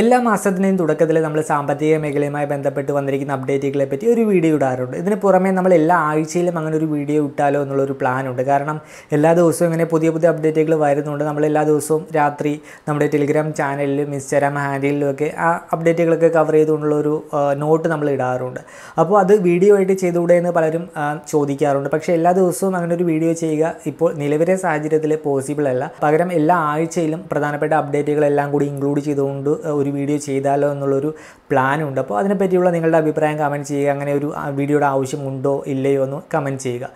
എല്ലാ മാസത്തിൻ്റെയും തുടക്കത്തിൽ നമ്മൾ സാമ്പത്തിക മേഖലയുമായി ബന്ധപ്പെട്ട് വന്നിരിക്കുന്ന അപ്ഡേറ്റുകളെ പറ്റി ഒരു വീഡിയോ ഇടാറുണ്ട് ഇതിന് പുറമേ നമ്മൾ എല്ലാ ആഴ്ചയിലും അങ്ങനെ ഒരു വീഡിയോ ഇട്ടാലോ എന്നുള്ളൊരു പ്ലാനുണ്ട് കാരണം എല്ലാ ദിവസവും ഇങ്ങനെ പുതിയ പുതിയ അപ്ഡേറ്റുകൾ വരുന്നുണ്ട് നമ്മൾ എല്ലാ ദിവസവും രാത്രി നമ്മുടെ ടെലിഗ്രാം ചാനലിലും ഇൻസ്റ്റാഗ്രാം ഹാൻഡിലും ഒക്കെ ആ അപ്ഡേറ്റുകളൊക്കെ കവർ ചെയ്തുകൊണ്ടുള്ളൊരു നോട്ട് നമ്മൾ ഇടാറുണ്ട് അപ്പോൾ അത് വീഡിയോ ആയിട്ട് ചെയ്തുകൂടെ എന്ന് പലരും ചോദിക്കാറുണ്ട് പക്ഷേ എല്ലാ ദിവസവും അങ്ങനെ ഒരു വീഡിയോ ചെയ്യുക ഇപ്പോൾ നിലവിലെ സാഹചര്യത്തിൽ പോസിബിൾ അല്ല പകരം എല്ലാ ആഴ്ചയിലും പ്രധാനപ്പെട്ട അപ്ഡേറ്റുകളെല്ലാം കൂടി ഇൻക്ലൂഡ് ചെയ്തുകൊണ്ട് ഒരു ഒരു വീഡിയോ ചെയ്താലോ എന്നുള്ളൊരു പ്ലാനുണ്ട് അപ്പോൾ അതിനെപ്പറ്റിയുള്ള നിങ്ങളുടെ അഭിപ്രായം കമൻറ്റ് ചെയ്യുക അങ്ങനെ ഒരു വീഡിയോയുടെ ആവശ്യമുണ്ടോ ഇല്ലയോ എന്ന് കമൻറ്റ് ചെയ്യുക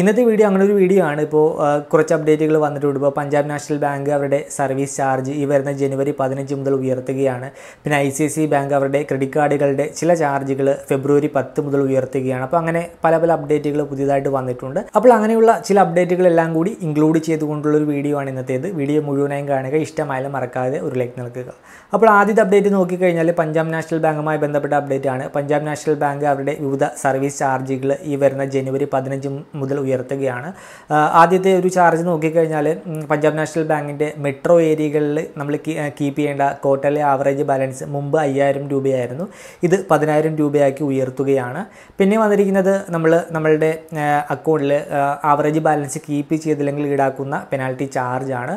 ഇന്നത്തെ വീഡിയോ അങ്ങനെ ഒരു വീഡിയോ ആണ് ഇപ്പോൾ കുറച്ച് അപ്ഡേറ്റുകൾ വന്നിട്ടുണ്ട് ഇപ്പോൾ പഞ്ചാബ് നാഷണൽ ബാങ്ക് അവരുടെ സർവീസ് ചാർജ് ഈ വരുന്ന ജനുവരി പതിനഞ്ച് മുതൽ ഉയർത്തുകയാണ് പിന്നെ ഐ സി സി ബാങ്ക് അവരുടെ ക്രെഡിറ്റ് കാർഡുകളുടെ ചില ചാർജുകൾ ഫെബ്രുവരി പത്ത് മുതൽ ഉയർത്തുകയാണ് അപ്പോൾ അങ്ങനെ പല പല അപ്ഡേറ്റുകൾ പുതിയതായിട്ട് വന്നിട്ടുണ്ട് അപ്പോൾ അങ്ങനെയുള്ള ചില അപ്ഡേറ്റുകളെല്ലാം കൂടി ഇൻക്ലൂഡ് ചെയ്തുകൊണ്ടുള്ള ഒരു വീഡിയോ ആണ് ഇന്നത്തേത് വീഡിയോ മുഴുവനായും കാണുക ഇഷ്ടമായാലും മറക്കാതെ ഒരു ലൈക്ക് നൽകുക അപ്പോൾ ആ ആദ്യത്തെ അപ്ഡേറ്റ് നോക്കിക്കഴിഞ്ഞാൽ പഞ്ചാബ് നാഷണൽ ബാങ്കുമായി ബന്ധപ്പെട്ട അപ്ഡേറ്റ് ആണ് പഞ്ചാബ് നാഷണൽ ബാങ്ക് അവരുടെ വിവിധ സർവീസ് ചാർജുകൾ ഈ വരുന്ന ജനുവരി പതിനഞ്ച് മുതൽ ഉയർത്തുകയാണ് ആദ്യത്തെ ഒരു ചാർജ് നോക്കിക്കഴിഞ്ഞാൽ പഞ്ചാബ് നാഷണൽ ബാങ്കിൻ്റെ മെട്രോ ഏരിയകളിൽ നമ്മൾ കീപ്പ് ചെയ്യേണ്ട ക്വാർട്ടർലി ആവറേജ് ബാലൻസ് മുമ്പ് അയ്യായിരം രൂപയായിരുന്നു ഇത് പതിനായിരം രൂപയാക്കി ഉയർത്തുകയാണ് പിന്നെ വന്നിരിക്കുന്നത് നമ്മൾ നമ്മളുടെ അക്കൗണ്ടിൽ ആവറേജ് ബാലൻസ് കീപ്പ് ചെയ്തില്ലെങ്കിൽ ഈടാക്കുന്ന പെനാൽറ്റി ചാർജാണ്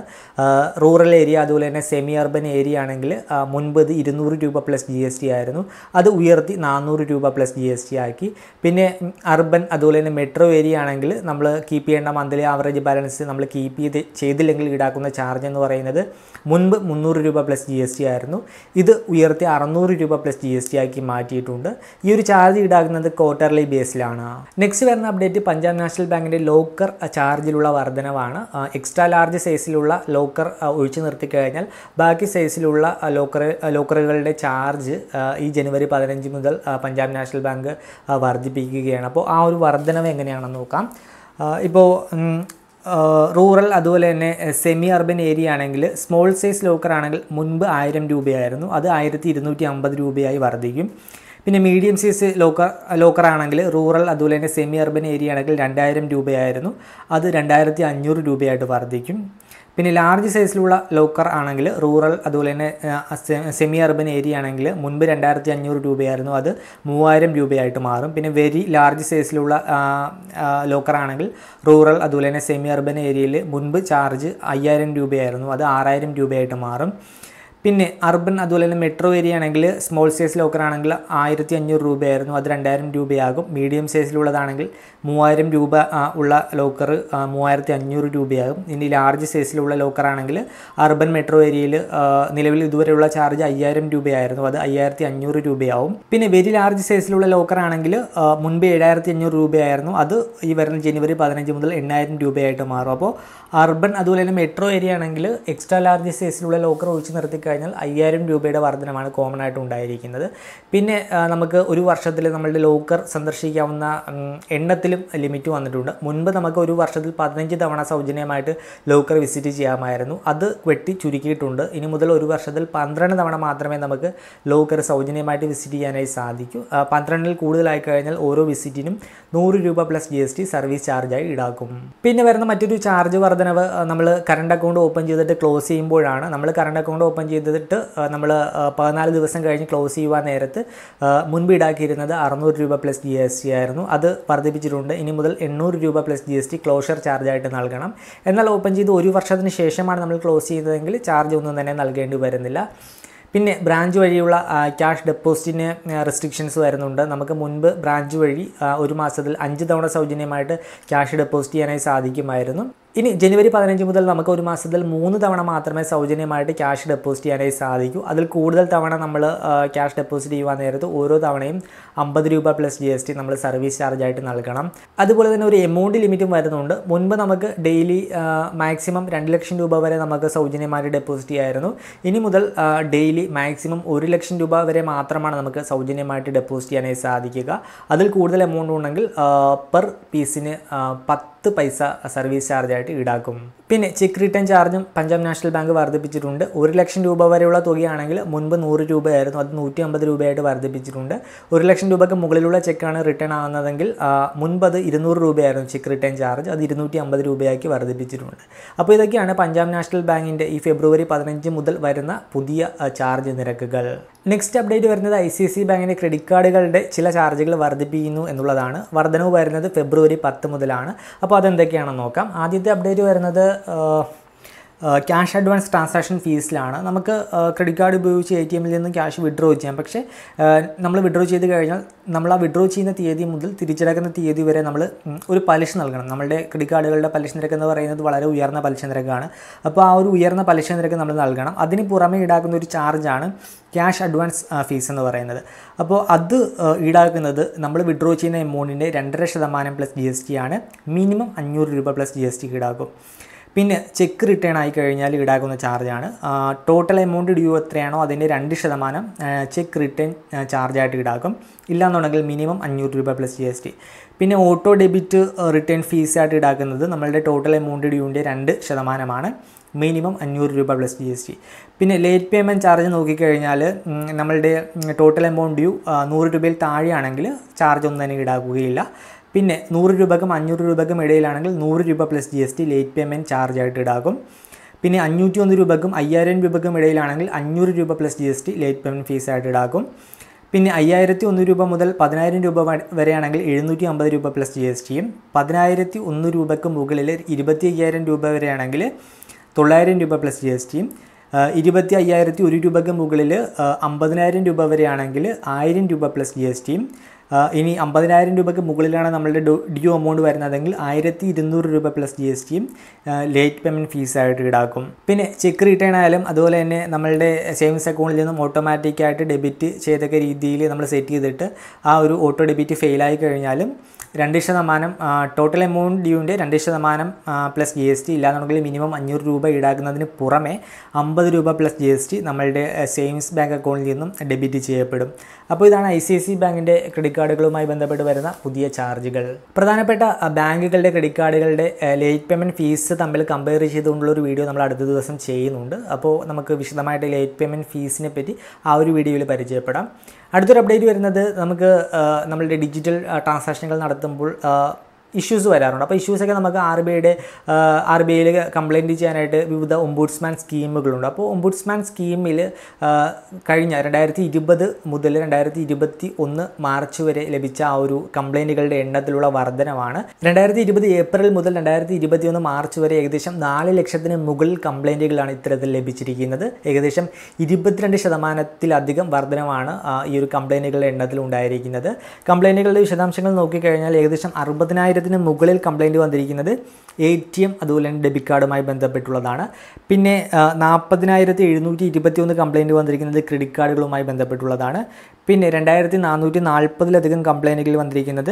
റൂറൽ ഏരിയ അതുപോലെ തന്നെ സെമി അർബൻ ഏരിയ ആണെങ്കിൽ മുൻപത് ഇരുന്നൂറ് രൂപ പ്ലസ് ജി എസ് ടി ആയിരുന്നു അത് ഉയർത്തി നാനൂറ് രൂപ പ്ലസ് ജി എസ് ടി ആക്കി പിന്നെ അർബൻ അതുപോലെ തന്നെ മെട്രോ ഏരിയ ആണെങ്കിൽ നമ്മൾ കീപ്പ് ചെയ്യേണ്ട മന്ത്ലി ആവറേജ് ബാലൻസ് നമ്മൾ കീപ്പ് ചെയ്ത് ചെയ്തില്ലെങ്കിൽ ഈടാക്കുന്ന ചാർജ് എന്ന് പറയുന്നത് മുൻപ് മുന്നൂറ് രൂപ പ്ലസ് ജി എസ് ടി ആയിരുന്നു ഇത് ഉയർത്തി അറുന്നൂറ് രൂപ പ്ലസ് ജി എസ് ടി ആക്കി മാറ്റിയിട്ടുണ്ട് ഈ ഒരു ചാർജ് ഈടാക്കുന്നത് ക്വാർട്ടർലി ബേസിലാണ് നെക്സ്റ്റ് വരുന്ന അപ്ഡേറ്റ് പഞ്ചാബ് നാഷണൽ ബാങ്കിൻ്റെ ലോക്കർ ചാർജിലുള്ള വർധനവാണ് എക്സ്ട്രാ ലാർജ് സൈസിലുള്ള ലോക്കർ ഒഴിച്ചു നിർത്തി കഴിഞ്ഞാൽ ബാക്കി സൈസിലുള്ള ലോക്കർ ലോക്കറുകളുടെ ചാർജ് ഈ ജനുവരി പതിനഞ്ച് മുതൽ പഞ്ചാബ് നാഷണൽ ബാങ്ക് വർദ്ധിപ്പിക്കുകയാണ് അപ്പോൾ ആ ഒരു വർധനവ് എങ്ങനെയാണെന്ന് നോക്കാം ഇപ്പോൾ റൂറൽ അതുപോലെ തന്നെ സെമി അർബൻ ഏരിയ ആണെങ്കിൽ സ്മോൾ സൈസ് ലോക്കർ ആണെങ്കിൽ മുൻപ് ആയിരം രൂപയായിരുന്നു അത് ആയിരത്തി ഇരുന്നൂറ്റി അമ്പത് രൂപയായി വർദ്ധിക്കും പിന്നെ മീഡിയം സൈസ് ലോക്കർ ലോക്കർ ആണെങ്കിൽ റൂറൽ അതുപോലെ തന്നെ സെമി അർബൻ ഏരിയ ആണെങ്കിൽ രണ്ടായിരം രൂപയായിരുന്നു അത് രണ്ടായിരത്തി അഞ്ഞൂറ് രൂപയായിട്ട് വർദ്ധിക്കും പിന്നെ ലാർജ് സൈസിലുള്ള ലോക്കർ ആണെങ്കിൽ റൂറൽ അതുപോലെ തന്നെ സെമി അർബൻ ഏരിയ ആണെങ്കിൽ മുൻപ് രണ്ടായിരത്തി അഞ്ഞൂറ് രൂപയായിരുന്നു അത് മൂവായിരം രൂപയായിട്ട് മാറും പിന്നെ വെരി ലാർജ് സൈസിലുള്ള ലോക്കർ ആണെങ്കിൽ റൂറൽ അതുപോലെ തന്നെ സെമി അർബൻ ഏരിയയിൽ മുൻപ് ചാർജ് അയ്യായിരം രൂപയായിരുന്നു അത് ആറായിരം രൂപയായിട്ട് മാറും പിന്നെ അർബൻ അതുപോലെ തന്നെ മെട്രോ ഏരിയ ആണെങ്കിൽ സ്മോൾ സൈസ് ലോക്കർ ആണെങ്കിൽ ആയിരത്തി അഞ്ഞൂറ് രൂപയായിരുന്നു അത് രണ്ടായിരം രൂപയാകും മീഡിയം സൈസിലുള്ളതാണെങ്കിൽ മൂവായിരം രൂപ ഉള്ള ലോക്കർ മൂവായിരത്തി അഞ്ഞൂറ് രൂപയാകും ഇനി ലാർജ് സൈസിലുള്ള ലോക്കർ ആണെങ്കിൽ അർബൻ മെട്രോ ഏരിയയിൽ നിലവിൽ ഇതുവരെയുള്ള ചാർജ് അയ്യായിരം രൂപയായിരുന്നു അത് അയ്യായിരത്തി അഞ്ഞൂറ് രൂപയാവും പിന്നെ വെരി ലാർജ് സൈസിലുള്ള ലോക്കർ ആണെങ്കിൽ മുൻപ് ഏഴായിരത്തി അഞ്ഞൂറ് രൂപയായിരുന്നു അത് ഈ വരുന്ന ജനുവരി പതിനഞ്ച് മുതൽ എണ്ണായിരം രൂപയായിട്ട് മാറും അപ്പോൾ അർബൻ അതുപോലെ തന്നെ മെട്രോ ഏരിയ ആണെങ്കിൽ എക്സ്ട്രാ ലാർജ് സൈസിലുള്ള ലോക്കർ ഒഴിച്ച് നിർത്തി കഴിഞ്ഞാൽ അയ്യായിരം രൂപയുടെ വർധനമാണ് കോമൺ ആയിട്ട് ഉണ്ടായിരിക്കുന്നത് പിന്നെ നമുക്ക് ഒരു വർഷത്തിൽ നമ്മളുടെ ലോക്കർ സന്ദർശിക്കാവുന്ന എണ്ണത്തിലും ലിമിറ്റ് വന്നിട്ടുണ്ട് മുൻപ് നമുക്ക് ഒരു വർഷത്തിൽ പതിനഞ്ച് തവണ സൗജന്യമായിട്ട് ലോക്കർ വിസിറ്റ് ചെയ്യാമായിരുന്നു അത് വെട്ടി ചുരുക്കിയിട്ടുണ്ട് ഇനി മുതൽ ഒരു വർഷത്തിൽ പന്ത്രണ്ട് തവണ മാത്രമേ നമുക്ക് ലോക്കർ സൗജന്യമായിട്ട് വിസിറ്റ് ചെയ്യാനായി സാധിക്കൂ പന്ത്രണ്ടിൽ കൂടുതലായി കഴിഞ്ഞാൽ ഓരോ വിസിറ്റിനും നൂറ് രൂപ plus G S T service ചാർജായി ഈടാക്കും പിന്നെ വരുന്ന മറ്റൊരു ചാർജ് വർധനവ് നമ്മൾ കറണ്ട് അക്കൗണ്ട് ഓപ്പൺ ചെയ്തിട്ട് ക്ലോസ് ചെയ്യുമ്പോഴാണ് നമ്മൾ കറണ്ട് അക്കൗണ്ട് ഓപ്പൺ ചെയ്ത് ചെയ്തിട്ട് നമ്മൾ പതിനാല് ദിവസം കഴിഞ്ഞ് ക്ലോസ് ചെയ്യുവാൻ നേരത്ത് മുൻപ് ഈടാക്കിയിരുന്നത് അറുന്നൂറ് രൂപ പ്ലസ് ജി എസ് ടി ആയിരുന്നു അത് വർദ്ധിപ്പിച്ചിട്ടുണ്ട് ഇനി മുതൽ എണ്ണൂറ് രൂപ plus G S T closure ചാർജായിട്ട് നൽകണം എന്നാൽ ഓപ്പൺ ചെയ്ത് ഒരു വർഷത്തിന് ശേഷമാണ് നമ്മൾ ക്ലോസ് ചെയ്തതെങ്കിൽ ചാർജ് ഒന്നും തന്നെ നൽകേണ്ടി വരുന്നില്ല പിന്നെ ബ്രാഞ്ച് വഴിയുള്ള ക്യാഷ് ഡെപ്പോസിറ്റിന് റെസ്ട്രിക്ഷൻസ് വരുന്നുണ്ട് നമുക്ക് മുൻപ് ബ്രാഞ്ച് വഴി ഒരു മാസത്തിൽ അഞ്ച് തവണ സൗജന്യമായിട്ട് ക്യാഷ് ഡെപ്പോസിറ്റ് ചെയ്യാനായി സാധിക്കുമായിരുന്നു ഇനി ജനുവരി പതിനഞ്ച് മുതൽ നമുക്ക് ഒരു മാസത്തിൽ മൂന്ന് തവണ മാത്രമേ സൗജന്യമായിട്ട് ക്യാഷ് ഡെപ്പോസിറ്റ് ചെയ്യാനായി സാധിക്കൂ അതിൽ കൂടുതൽ തവണ നമ്മൾ ക്യാഷ് ഡെപ്പോസിറ്റ് ചെയ്യുവാൻ നേരത്ത് ഓരോ തവണയും അമ്പത് രൂപ പ്ലസ് ജി എസ് ടി നമ്മൾ സർവീസ് ചാർജ് ആയിട്ട് നൽകണം അതുപോലെ തന്നെ ഒരു എമൗണ്ട് ലിമിറ്റും വരുന്നുണ്ട് മുൻപ് നമുക്ക് ഡെയിലി മാക്സിമം രണ്ട് ലക്ഷം രൂപ വരെ നമുക്ക് സൗജന്യമായിട്ട് ഡെപ്പോസിറ്റ് ചെയ്യായിരുന്നു ഇനി മുതൽ ഡെയിലി മാക്സിമം ഒരു ലക്ഷം രൂപ വരെ മാത്രമാണ് നമുക്ക് സൗജന്യമായിട്ട് ഡെപ്പോസിറ്റ് ചെയ്യാനായി സാധിക്കുക അതിൽ കൂടുതൽ എമൗണ്ട് ഉണ്ടെങ്കിൽ പെർ പീസിന് പത്ത് പൈസ സർവീസ് ചാർജായിട്ട് ആയിട്ട് ഈടാക്കും പിന്നെ ചെക്ക് റിട്ടേൺ ചാർജും പഞ്ചാബ് നാഷണൽ ബാങ്ക് വർദ്ധിപ്പിച്ചിട്ടുണ്ട് ഒരു ലക്ഷം രൂപ വരെയുള്ള തുകയാണെങ്കിൽ മുൻപ് നൂറ് രൂപയായിരുന്നു അത് നൂറ്റി അമ്പത് രൂപയായിട്ട് വർദ്ധിപ്പിച്ചിട്ടുണ്ട് ഒരു ലക്ഷം രൂപയ്ക്ക് മുകളിലുള്ള ചെക്കാണ് റിട്ടേൺ ആകുന്നതെങ്കിൽ മുൻപ് അത് ഇരുന്നൂറ് രൂപയായിരുന്നു ചെക്ക് റിട്ടേൺ ചാർജ് അത് ഇരുന്നൂറ്റി അമ്പത് രൂപയാക്കി വർദ്ധിപ്പിച്ചിട്ടുണ്ട് അപ്പോൾ ഇതൊക്കെയാണ് പഞ്ചാബ് നാഷണൽ ബാങ്കിൻ്റെ ഈ ഫെബ്രുവരി പതിനഞ്ച് മുതൽ വരുന്ന പുതിയ ചാർജ് നിരക്കുകൾ നെക്സ്റ്റ് അപ്ഡേറ്റ് വരുന്നത് ഐ സി സി ബാങ്കിൻ്റെ ക്രെഡിറ്റ് കാർഡുകളുടെ ചില ചാർജുകൾ വർദ്ധിപ്പിക്കുന്നു എന്നുള്ളതാണ് വർധനവ് വരുന്നത് ഫെബ്രുവരി പത്ത് മുതലാണ് അപ്പോൾ അതെന്തൊക്കെയാണെന്ന് നോക്കാം ആദ്യത്തെ അപ്ഡേറ്റ് വരുന്നത് ക്യാഷ് അഡ്വാൻസ് ട്രാൻസാക്ഷൻ ഫീസിലാണ് നമുക്ക് ക്രെഡിറ്റ് കാർഡ് ഉപയോഗിച്ച് എ ടി എമ്മിൽ നിന്ന് ക്യാഷ് വിഡ്രോ ചെയ്യാം പക്ഷേ നമ്മൾ വിഡ്രോ ചെയ്ത് കഴിഞ്ഞാൽ നമ്മൾ ആ വിഡ്രോ ചെയ്യുന്ന തീയതി മുതൽ തിരിച്ചടക്കുന്ന തീയതി വരെ നമ്മൾ ഒരു പലിശ നൽകണം നമ്മുടെ ക്രെഡിറ്റ് കാർഡുകളുടെ പലിശ നിരക്ക് എന്ന് പറയുന്നത് വളരെ ഉയർന്ന പലിശ നിരക്കാണ് അപ്പോൾ ആ ഒരു ഉയർന്ന പലിശ നിരക്ക് നമ്മൾ നൽകണം അതിന് പുറമെ ഈടാക്കുന്ന ഒരു ചാർജാണ് ക്യാഷ് അഡ്വാൻസ് ഫീസ് എന്ന് പറയുന്നത് അപ്പോൾ അത് ഈടാക്കുന്നത് നമ്മൾ വിഡ്രോ ചെയ്യുന്ന എമൗണ്ടിൻ്റെ രണ്ടര ശതമാനം പ്ലസ് ജി എസ് ടി ആണ് മിനിമം അഞ്ഞൂറ് രൂപ പ്ലസ് ജി എസ് ടി ഈടാക്കും പിന്നെ ചെക്ക് റിട്ടേൺ ആയി കഴിഞ്ഞാൽ ഈടാക്കുന്ന ചാർജാണ് ടോട്ടൽ എമൗണ്ട് ഡ്യൂ എത്രയാണോ അതിൻ്റെ രണ്ട് ശതമാനം ചെക്ക് റിട്ടേൺ ചാർജായിട്ട് ഈടാക്കും ഇല്ലാന്നുണ്ടെങ്കിൽ മിനിമം അഞ്ഞൂറ് രൂപ പ്ലസ് ജി എസ് ടി പിന്നെ ഓട്ടോ ഡെബിറ്റ് റിട്ടേൺ ഫീസ് ആയിട്ട് ഈടാക്കുന്നത് നമ്മളുടെ ടോട്ടൽ എമൗണ്ട് ഡ്യൂവിൻ്റെ രണ്ട് ശതമാനമാണ് മിനിമം അഞ്ഞൂറ് രൂപ പ്ലസ് ജി എസ് ടി പിന്നെ ലേറ്റ് പേയ്മെൻറ്റ് ചാർജ് നോക്കിക്കഴിഞ്ഞാൽ നമ്മളുടെ ടോട്ടൽ എമൗണ്ട് ഡ്യൂ നൂറ് രൂപയിൽ താഴെയാണെങ്കിൽ ചാർജ് ഒന്നും തന്നെ ഈടാക്കുകയില്ല പിന്നെ നൂറ് രൂപക്കും അഞ്ഞൂറ് രൂപക്കും ഇടയിലാണെങ്കിൽ നൂറ് രൂപ plus G S T late payment charge ആയിട്ട് ഈടാക്കും പിന്നെ അഞ്ഞൂറ്റി ഒന്ന് രൂപക്കും അയ്യായിരം രൂപക്കും ഇടയിലാണെങ്കിൽ അഞ്ഞൂറ് രൂപ plus G S T late payment fees ആയിട്ട് ഈടാക്കും പിന്നെ അയ്യായിരത്തി ഒന്ന് രൂപ മുതൽ പതിനായിരം രൂപ വരെയാണെങ്കിൽ എഴുന്നൂറ്റി അമ്പത് രൂപ പ്ലസ് ജി എസ് ടിയും പതിനായിരത്തി ഒന്ന് രൂപയ്ക്ക് മുകളിൽ ഇരുപത്തി അയ്യായിരം രൂപ വരെയാണെങ്കിൽ തൊള്ളായിരം രൂപ പ്ലസ് ജി എസ് ടിയും ഇരുപത്തി അയ്യായിരത്തി ഒരു രൂപയ്ക്ക് മുകളിൽ അമ്പതിനായിരം രൂപ വരെയാണെങ്കിൽ ആയിരം രൂപ പ്ലസ് ജി എസ് ടിയും ഇനി അമ്പതിനായിരം രൂപയ്ക്ക് മുകളിലാണ് നമ്മളുടെ ഡ്യൂ എമൗണ്ട് വരുന്നതെങ്കിൽ ആയിരത്തി ഇരുന്നൂറ് രൂപ പ്ലസ് ജി എസ് ടിയും ലേറ്റ് പേയ്മെൻറ്റ് ഫീസായിട്ട് ഈടാക്കും പിന്നെ ചെക്ക് റിട്ടേൺ ആയാലും അതുപോലെ തന്നെ നമ്മളുടെ സേവിങ്സ് അക്കൗണ്ടിൽ നിന്നും ഓട്ടോമാറ്റിക്കായിട്ട് ഡെബിറ്റ് ചെയ്തൊക്കെ രീതിയിൽ നമ്മൾ സെറ്റ് ചെയ്തിട്ട് ആ ഒരു ഓട്ടോ ഡെബിറ്റ് ഫെയിലായി കഴിഞ്ഞാലും രണ്ട് ശതമാനം ടോട്ടൽ എമൗണ്ട് ഡ്യൂവിൻ്റെ രണ്ട് ശതമാനം പ്ലസ് ജി എസ് ടി ഇല്ലാന്നുണ്ടെങ്കിൽ മിനിമം അഞ്ഞൂറ് രൂപ ഈടാക്കുന്നതിന് പുറമെ അമ്പത് രൂപ പ്ലസ് ജി എസ് ടി നമ്മളുടെ സേവിങ്സ് ബാങ്ക് അക്കൗണ്ടിൽ നിന്നും ഡെബിറ്റ് ചെയ്യപ്പെടും അപ്പോൾ ഇതാണ് ഐ സി ഐ സി ബാങ്കിൻ്റെ ക്രെഡിറ്റ് ക്രെഡിറ്റ് കാർഡുകളുമായി ബന്ധപ്പെട്ട് വരുന്ന പുതിയ ചാർജുകൾ പ്രധാനപ്പെട്ട ബാങ്കുകളുടെ ക്രെഡിറ്റ് കാർഡുകളുടെ ലേറ്റ് പേയ്മെൻറ്റ് ഫീസ് തമ്മിൽ കമ്പയർ ചെയ്തുകൊണ്ടുള്ള ഒരു വീഡിയോ നമ്മൾ അടുത്ത ദിവസം ചെയ്യുന്നുണ്ട് അപ്പോൾ നമുക്ക് വിശദമായിട്ട് ലേറ്റ് പേയ്മെൻറ്റ് ഫീസിനെ പറ്റി ആ ഒരു വീഡിയോയിൽ പരിചയപ്പെടാം അടുത്തൊരു അപ്ഡേറ്റ് വരുന്നത് നമുക്ക് നമ്മളുടെ ഡിജിറ്റൽ ട്രാൻസാക്ഷനുകൾ നടത്തുമ്പോൾ ഇഷ്യൂസ് വരാറുണ്ട് അപ്പോൾ ഇഷ്യൂസൊക്കെ നമുക്ക് ആർ ബി ഐയുടെ ആർ ബി ഐയിൽ കംപ്ലയിൻറ്റ് ചെയ്യാനായിട്ട് വിവിധ ഒമ്പുഡ്സ്മാൻ സ്കീമുകളുണ്ട് അപ്പോൾ ഒമ്പുഡ്സ്മാൻ സ്കീമിൽ കഴിഞ്ഞ രണ്ടായിരത്തി ഇരുപത് മുതൽ രണ്ടായിരത്തി ഇരുപത്തി ഒന്ന് മാർച്ച് വരെ ലഭിച്ച ആ ഒരു കംപ്ലയിൻറ്റുകളുടെ എണ്ണത്തിലുള്ള വർധനമാണ് രണ്ടായിരത്തി ഇരുപത് ഏപ്രിൽ മുതൽ രണ്ടായിരത്തി ഒന്ന് മാർച്ച് വരെ ഏകദേശം നാല് ലക്ഷത്തിന് മുകളിൽ കംപ്ലയിൻറ്റുകളാണ് ഇത്തരത്തിൽ ലഭിച്ചിരിക്കുന്നത് ഏകദേശം ഇരുപത്തിരണ്ട് ശതമാനത്തിലധികം വർധനമാണ് ഈ ഒരു കംപ്ലയിൻറ്റുകളുടെ എണ്ണത്തിൽ ഉണ്ടായിരിക്കുന്നത് കംപ്ലയിൻറ്റുകളുടെ വിശദാംശങ്ങൾ നോക്കിക്കഴിഞ്ഞാൽ ഏകദേശം അറുപതിനായിരത്തി പതിനായിരത്തിന് മുകളിൽ കംപ്ലയിൻറ്റ് വന്നിരിക്കുന്നത് എ ടി എം അതുപോലെ തന്നെ ഡെബിറ്റ് കാർഡുമായി ബന്ധപ്പെട്ടുള്ളതാണ് പിന്നെ നാൽപ്പതിനായിരത്തി എഴുന്നൂറ്റി ഇരുപത്തി ഒന്ന് കംപ്ലയിൻറ്റ് വന്നിരിക്കുന്നത് ക്രെഡിറ്റ് കാർഡുകളുമായി ബന്ധപ്പെട്ടുള്ളതാണ് പിന്നെ രണ്ടായിരത്തി നാനൂറ്റി നാൽപ്പതിലധികം കംപ്ലയിൻറ്റുകൾ വന്നിരിക്കുന്നത്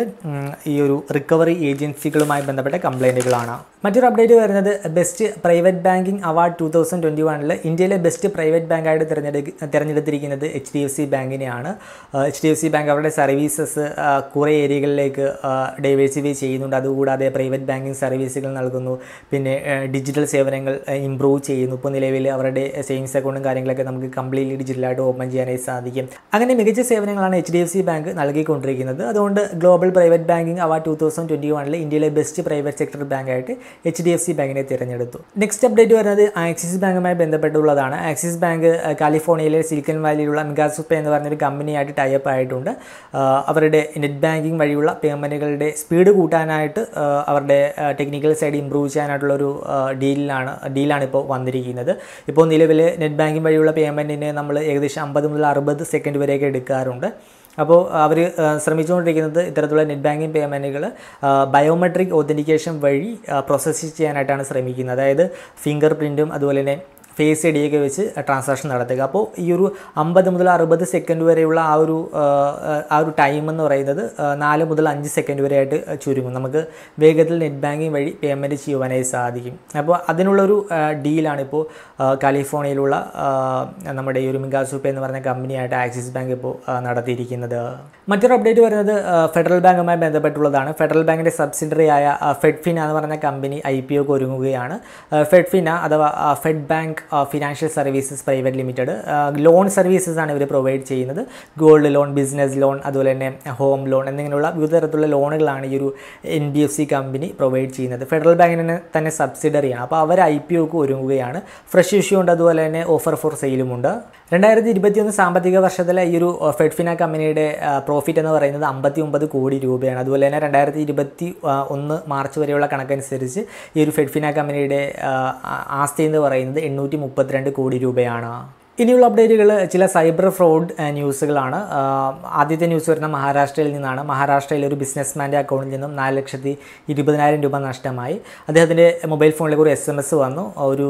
ഈ ഒരു റിക്കവറി ഏജൻസികളുമായി ബന്ധപ്പെട്ട കംപ്ലയിൻറ്റുകളാണ് മറ്റൊരു അപ്ഡേറ്റ് വരുന്നത് best private banking award two thousand twenty വണ്ണിൽ ഇന്ത്യയിലെ ബെസ്റ്റ് പ്രൈവറ്റ് ബാങ്കായിട്ട് തിരഞ്ഞെടുക്ക തിരഞ്ഞെടുത്തിരിക്കുന്നത് എച്ച് ഡി എഫ് സി ബാങ്കിനെയാണ് H D F C bank അവരുടെ സർവീസസ് കുറേ ഏരിയകളിലേക്ക് ഡൈവേഴ്സിഫൈ ചെയ്യുന്നു ചെയ്യുന്നുണ്ട് അതുകൂടാതെ പ്രൈവറ്റ് ബാങ്കിങ് സർവീസുകൾ നൽകുന്നു പിന്നെ ഡിജിറ്റൽ സേവനങ്ങൾ ഇമ്പ്രൂവ് ചെയ്യുന്നു ഇപ്പോൾ നിലവിൽ അവരുടെ സേവിങ്സ് അക്കൗണ്ടും കാര്യങ്ങളൊക്കെ നമുക്ക് കംപ്ലീറ്റ്ലി ഡിജിറ്റലായിട്ട് ഓപ്പൺ ചെയ്യാനായി സാധിക്കും അങ്ങനെ മികച്ച സേവനങ്ങളാണ് H D F C bank നൽകിക്കൊണ്ടിരിക്കുന്നത് അതുകൊണ്ട് global private banking award two thousand twenty വണ്ണിൽ ഇന്ത്യയിലെ ബെസ്റ്റ് പ്രൈവറ്റ് സെക്ടർ ബാങ്കായിട്ട് എച്ച് ഡി എഫ് സി ബാങ്കിനെ തിരഞ്ഞെടുത്തു നെക്സ്റ്റ് അപ്ഡേറ്റ് വരുന്നത് ആക്സിസ് ബാങ്കുമായി ബന്ധപ്പെട്ടുള്ളതാണ് ആക്സിസ് ബാങ്ക് കാലിഫോർണിയയിലെ സിലിക്കൻ വാലിയിലുള്ള മികാസുപ്പ എന്ന് പറഞ്ഞൊരു കമ്പനിയായിട്ട് ടൈപ്പ് ആയിട്ടുണ്ട് അവരുടെ നെറ്റ് ബാങ്കിങ് വഴിയുള്ള പേയ്മെൻറ്റുകളുടെ സ്പീഡ് കൂട്ടാൻ ചെയ്യാനായിട്ട് അവരുടെ ടെക്നിക്കൽ സൈഡ് ഇമ്പ്രൂവ് ചെയ്യാനായിട്ടുള്ളൊരു ഡീലിലാണ് ഡീലാണ് ഇപ്പോൾ വന്നിരിക്കുന്നത് ഇപ്പോൾ നിലവിൽ നെറ്റ് ബാങ്കിങ് വഴിയുള്ള പേയ്മെൻറ്റിന് നമ്മൾ ഏകദേശം അമ്പത് മുതൽ അറുപത് സെക്കൻഡ് വരെയൊക്കെ എടുക്കാറുണ്ട് അപ്പോൾ അവർ ശ്രമിച്ചുകൊണ്ടിരിക്കുന്നത് ഇത്തരത്തിലുള്ള നെറ്റ് ബാങ്കിങ് പേയ്മെൻറ്റുകൾ ബയോമെട്രിക് ഒതൻറ്റിക്കേഷൻ വഴി പ്രോസസ്സ് ചെയ്യാനായിട്ടാണ് ശ്രമിക്കുന്നത് അതായത് ഫിംഗർ പ്രിൻറ്റും അതുപോലെ തന്നെ ഫേസ് ഐ ഡിയൊക്കെ വെച്ച് ട്രാൻസാക്ഷൻ നടത്തുക അപ്പോൾ ഈ ഒരു അമ്പത് മുതൽ അറുപത് സെക്കൻഡ് വരെയുള്ള ആ ഒരു ആ ഒരു ടൈം എന്ന് പറയുന്നത് നാല് മുതൽ അഞ്ച് സെക്കൻഡ് വരെയായിട്ട് ചുരുങ്ങും നമുക്ക് വേഗത്തിൽ നെറ്റ് ബാങ്കിങ് വഴി പേയ്മെൻറ്റ് ചെയ്യുവാനായി സാധിക്കും അപ്പോൾ അതിനുള്ളൊരു ഡീലാണിപ്പോൾ കാലിഫോർണിയയിലുള്ള നമ്മുടെ ഈ ഒരു മിഗാസൂപ്പ എന്ന് പറഞ്ഞ കമ്പനിയായിട്ട് ആക്സിസ് ബാങ്ക് ഇപ്പോൾ നടത്തിയിരിക്കുന്നത് മറ്റൊരു അപ്ഡേറ്റ് വരുന്നത് ഫെഡറൽ ബാങ്കുമായി ബന്ധപ്പെട്ടുള്ളതാണ് ഫെഡറൽ ബാങ്കിൻ്റെ സബ്സിഡറി ആയ ഫെഡ്ഫിന എന്ന് പറഞ്ഞ കമ്പനി ഐ പി ഒക്കെ ഒരുങ്ങുകയാണ് ഫെഡ്ഫിന അഥവാ Fed bank financial services private limited loan services ആണ് ഇവർ പ്രൊവൈഡ് ചെയ്യുന്നത് ഗോൾഡ് ലോൺ ബിസിനസ് ലോൺ അതുപോലെ തന്നെ ഹോം ലോൺ എന്നിങ്ങനെയുള്ള വിവിധ തരത്തിലുള്ള ലോണുകളാണ് ഈ ഒരു N B F C company provide ചെയ്യുന്നത് ഫെഡറൽ ബാങ്കിന് തന്നെ സബ്സിഡറിയാണ് അപ്പോൾ അവർ ഐ പി ഒക്കെ ഒരുങ്ങുകയാണ് ഫ്രഷ് ഇഷ്യൂ ഉണ്ട് അതുപോലെ തന്നെ ഓഫർ ഫോർ ഉണ്ട് രണ്ടായിരത്തി ഇരുപത്തിയൊന്ന് സാമ്പത്തിക വർഷത്തിലെ ഈ ഒരു ഫെഡ്ഫിന കമ്പനിയുടെ പ്രോഫിറ്റ് എന്ന് പറയുന്നത് അമ്പത്തി ഒമ്പത് കോടി രൂപയാണ് അതുപോലെ തന്നെ രണ്ടായിരത്തി ഇരുപത്തി ഒന്ന് മാർച്ച് വരെയുള്ള കണക്കനുസരിച്ച് ഈ ഒരു ഫെഡ്ഫിന കമ്പനിയുടെ ആസ്തി എന്ന് പറയുന്നത് എണ്ണൂറ്റി മുന്നൂറ്റി മുപ്പത്തിരണ്ട് കോടി രൂപയാണ് ഇനിയുള്ള അപ്ഡേറ്റുകൾ ചില സൈബർ ഫ്രോഡ് ന്യൂസുകളാണ് ആദ്യത്തെ ന്യൂസ് വരുന്ന മഹാരാഷ്ട്രയിൽ നിന്നാണ് മഹാരാഷ്ട്രയിലെ ഒരു ബിസിനസ്മാൻ്റെ അക്കൗണ്ടിൽ നിന്നും നാല് ലക്ഷത്തി ഇരുപതിനായിരം രൂപ നഷ്ടമായി അദ്ദേഹത്തിൻ്റെ മൊബൈൽ ഫോണിലേക്ക് ഒരു എസ് എം എസ് വന്നു ഒരു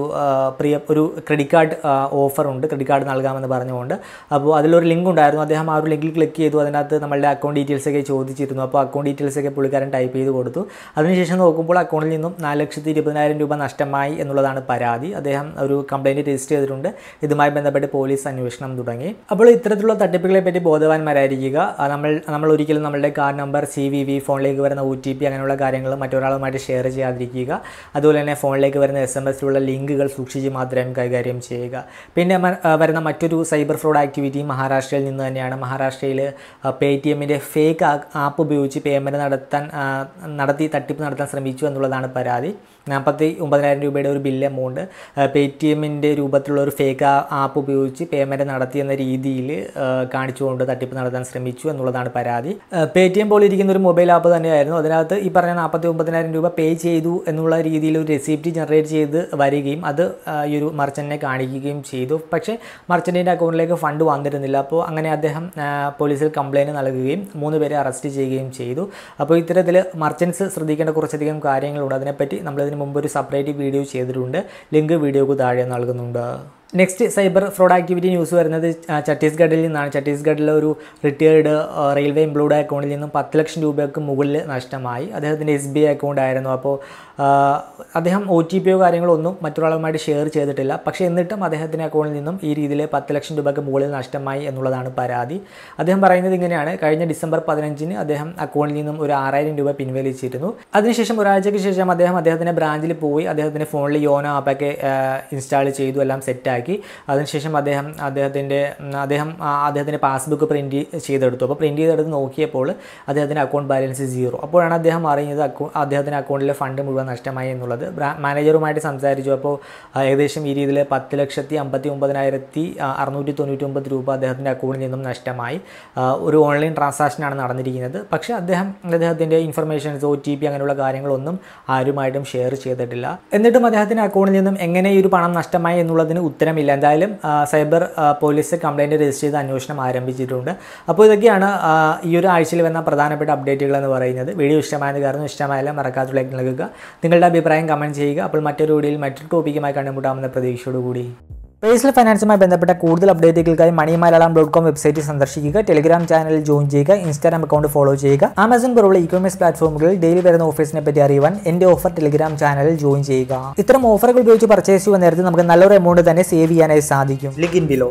പ്രിയ ഒരു ക്രെഡിറ്റ് കാർഡ് ഓഫറുണ്ട് ക്രെഡിറ്റ് കാർഡ് നൽകാമെന്ന് പറഞ്ഞുകൊണ്ട് അപ്പോൾ അതിലൊരു ലിങ്ക് ഉണ്ടായിരുന്നു അദ്ദേഹം ആ ഒരു ലിങ്കിൽ ക്ലിക്ക് ചെയ്തു അതിനകത്ത് നമ്മളുടെ അക്കൗണ്ട് ഡീറ്റെയിൽസൊക്കെ ചോദിച്ചിരുന്നു അപ്പോൾ അക്കൗണ്ട് ഡീറ്റെയിൽസൊക്കെ പുള്ളിക്കാരൻ ടൈപ്പ് ചെയ്ത് കൊടുത്തു അതിനുശേഷം നോക്കുമ്പോൾ അക്കൗണ്ടിൽ നിന്നും നാല് ലക്ഷത്തി ഇരുപതിനായിരം രൂപ നഷ്ടമായി എന്നുള്ളതാണ് പരാതി അദ്ദേഹം ഒരു കംപ്ലയിൻറ്റ് രജിസ്റ്റർ ചെയ്തിട്ടുണ്ട് ഇതുമായി ബന്ധപ്പെട്ട് ബന്ധപ്പെട്ട് പോലീസ് അന്വേഷണം തുടങ്ങി അപ്പോൾ ഇത്തരത്തിലുള്ള തട്ടിപ്പുകളെ പറ്റി ബോധവാന്മാരായിരിക്കുക നമ്മൾ നമ്മൾ ഒരിക്കലും നമ്മളുടെ card number C V V ഫോണിലേക്ക് വരുന്ന ഒ ടി പി അങ്ങനെയുള്ള കാര്യങ്ങൾ മറ്റൊരാളുമായിട്ട് ഷെയർ ചെയ്യാതിരിക്കുക അതുപോലെ തന്നെ ഫോണിലേക്ക് വരുന്ന എസ് എം എസിലുള്ള ലിങ്കുകൾ സൂക്ഷിച്ച് മാത്രം കൈകാര്യം ചെയ്യുക പിന്നെ വരുന്ന മറ്റൊരു സൈബർ ഫ്രോഡ് ആക്ടിവിറ്റി മഹാരാഷ്ട്രയിൽ നിന്ന് തന്നെയാണ് മഹാരാഷ്ട്രയിൽ പേ ടി എമ്മിൻ്റെ ഫേക്ക് ആപ്പ് ഉപയോഗിച്ച് പേയ്മെൻറ്റ് നടത്താൻ നടത്തി തട്ടിപ്പ് നടത്താൻ ശ്രമിച്ചു എന്നുള്ളതാണ് പരാതി നാൽപ്പത്തി ഒമ്പതിനായിരം രൂപയുടെ ഒരു ബില്ല് എമൗണ്ട് പേ ടി എമ്മിൻ്റെ രൂപത്തിലുള്ള ഒരു ഫേക്ക് ആപ്പ് ഉപയോഗിച്ച് പേയ്മെൻറ്റ് നടത്തിയെന്ന രീതിയിൽ കാണിച്ചുകൊണ്ട് തട്ടിപ്പ് നടത്താൻ ശ്രമിച്ചു എന്നുള്ളതാണ് പരാതി പേ ടി എം പോലെ ഇരിക്കുന്ന ഒരു മൊബൈൽ ആപ്പ് തന്നെയായിരുന്നു അതിനകത്ത് ഈ പറഞ്ഞ നാൽപ്പത്തി ഒമ്പതിനായിരം രൂപ പേ ചെയ്തു എന്നുള്ള രീതിയിൽ ഒരു റെസിപ്റ്റ് ജനറേറ്റ് ചെയ്ത് വരികയും അത് ഈ ഒരു മർച്ചൻറ്റിനെ കാണിക്കുകയും ചെയ്തു പക്ഷേ മർച്ചൻറ്റിൻ്റെ അക്കൗണ്ടിലേക്ക് ഫണ്ട് വന്നിരുന്നില്ല അപ്പോൾ അങ്ങനെ അദ്ദേഹം പോലീസിൽ കംപ്ലയിൻറ്റ് നൽകുകയും മൂന്ന് പേരെ അറസ്റ്റ് ചെയ്യുകയും ചെയ്തു അപ്പോൾ ഇത്തരത്തിൽ മർച്ചൻസ് ശ്രദ്ധിക്കേണ്ട കുറച്ചധികം കാര്യങ്ങളുണ്ട് അതിനെപ്പറ്റി നമ്മൾ ഇതിനു മുമ്പ് ഒരു സെപ്പറേറ്റ് വീഡിയോ ചെയ്തിട്ടുണ്ട് ലിങ്ക് വീഡിയോക്ക് താഴെ നൽകുന്നുണ്ട് next cyber fraud activity news വരുന്നത് ഛത്തീസ്ഗഡിൽ നിന്നാണ് ഛത്തീസ്ഗഡിലെ ഒരു റിട്ടയേർഡ് റെയിൽവേ എംപ്ലോയിഡ് അക്കൗണ്ടിൽ നിന്നും പത്ത് ലക്ഷം രൂപയ്ക്ക് മുകളിൽ നഷ്ടമായി അദ്ദേഹത്തിൻ്റെ എസ് ബി ഐ അക്കൗണ്ട് ആയിരുന്നു അപ്പോൾ അദ്ദേഹം ഒ ടി പിയോ കാര്യങ്ങളോ ഒന്നും മറ്റൊരാളുമായിട്ട് ഷെയർ ചെയ്തിട്ടില്ല പക്ഷേ എന്നിട്ടും അദ്ദേഹത്തിൻ്റെ അക്കൗണ്ടിൽ നിന്നും ഈ രീതിയിൽ പത്ത് ലക്ഷം രൂപയ്ക്ക് മുകളിൽ നഷ്ടമായി എന്നുള്ളതാണ് പരാതി അദ്ദേഹം പറയുന്നത് ഇങ്ങനെയാണ് കഴിഞ്ഞ ഡിസംബർ പതിനഞ്ചിന് അദ്ദേഹം അക്കൗണ്ടിൽ നിന്നും ഒരു ആറായിരം രൂപ പിൻവലിച്ചിരുന്നു അതിനുശേഷം ഒരാഴ്ചയ്ക്ക് ശേഷം അദ്ദേഹം അദ്ദേഹത്തിൻ്റെ ബ്രാഞ്ചിൽ പോയി അദ്ദേഹത്തിൻ്റെ ഫോണിൽ യോനോ ആപ്പൊക്കെ ഇൻസ്റ്റാൾ ചെയ്തു എല്ലാം ആക്കി ഉണ്ടാക്കി അതിനുശേഷം അദ്ദേഹം അദ്ദേഹത്തിൻ്റെ അദ്ദേഹം അദ്ദേഹത്തിൻ്റെ പാസ്ബുക്ക് പ്രിൻറ്റ് ചെയ്തെടുത്തു അപ്പോൾ പ്രിൻറ്റ് ചെയ്തെടുത്ത് നോക്കിയപ്പോൾ അദ്ദേഹത്തിൻ്റെ അക്കൗണ്ട് ബാലൻസ് സീറോ അപ്പോഴാണ് അദ്ദേഹം അറിയുന്നത് അക്കൗ അദ്ദേഹത്തിൻ്റെ അക്കൗണ്ടിലെ ഫണ്ട് മുഴുവൻ നഷ്ടമായി എന്നുള്ളത് മാനേജറുമായിട്ട് സംസാരിച്ചു അപ്പോൾ ഏകദേശം ഈ രീതിയിൽ പത്ത് ലക്ഷത്തി അമ്പത്തി ഒമ്പതിനായിരത്തി അറുന്നൂറ്റി തൊണ്ണൂറ്റി ഒമ്പത് രൂപ അദ്ദേഹത്തിൻ്റെ അക്കൗണ്ടിൽ നിന്നും നഷ്ടമായി ഒരു ഓൺലൈൻ ട്രാൻസാക്ഷനാണ് നടന്നിരിക്കുന്നത് പക്ഷേ അദ്ദേഹം അദ്ദേഹത്തിൻ്റെ ഇൻഫർമേഷൻസ് ഒ ടി പി അങ്ങനെയുള്ള കാര്യങ്ങളൊന്നും ആരുമായിട്ടും ഷെയർ ചെയ്തിട്ടില്ല എന്നിട്ടും അദ്ദേഹത്തിൻ്റെ അക്കൗണ്ടിൽ നിന്നും എങ്ങനെ ഈ ഒരു പണം നഷ്ടമായി എന്നുള്ളതിന് ഉത്തരം വിവരമില്ല എന്തായാലും സൈബർ പോലീസ് കംപ്ലയിൻറ്റ് രജിസ്റ്റർ ചെയ്ത് അന്വേഷണം ആരംഭിച്ചിട്ടുണ്ട് അപ്പോൾ ഇതൊക്കെയാണ് ഈ ഒരു ആഴ്ചയിൽ വന്ന പ്രധാനപ്പെട്ട അപ്ഡേറ്റുകൾ എന്ന് പറയുന്നത് വീഡിയോ ഇഷ്ടമായത് കാരണം ഇഷ്ടമായാലും മറക്കാത്ത ലൈക്ക് നൽകുക നിങ്ങളുടെ അഭിപ്രായം കമൻറ്റ് ചെയ്യുക അപ്പോൾ മറ്റൊരു വീഡിയോയിൽ മറ്റൊരു ടോപ്പിക്കുമായി കണ്ടുമുട്ടാമെന്ന പ്രതീക്ഷയോടുകൂടി പേഴ്സണൽ ഫൈനാൻസുമായി ബന്ധപ്പെട്ട കൂടുതൽ അപ്ഡേറ്റുകൾക്കായി money Malayalam dot com website സന്ദർശിക്കുക ടെലിഗ്രാം ചാനൽ ജോയിൻ ചെയ്യുക ഇൻസ്റ്റാഗ്രാം അക്കൗണ്ട് ഫോളോ ചെയ്യുക ആമസോൺ പോലുള്ള ഇ കോമേഴ്സ് പ്ലാറ്റ്ഫോമുകളിൽ ഡെയിലി വരുന്ന ഓഫീസിനെ പറ്റി അറിയുവാൻ എന്റെ ഓഫർ ടെലിഗ്രാം ചാനലിൽ ജോയിൻ ചെയ്യുക ഇത്തരം ഓഫറുകൾ ഉപയോഗിച്ച് പർച്ചേസ് ചെയ്യുന്ന നേരത്തെ നമുക്ക് നല്ലൊരു എമൗണ്ട് തന്നെ സേവ് ചെയ്യാനായി സാധിക്കും ലിങ്ക് ഇൻ ബിലോ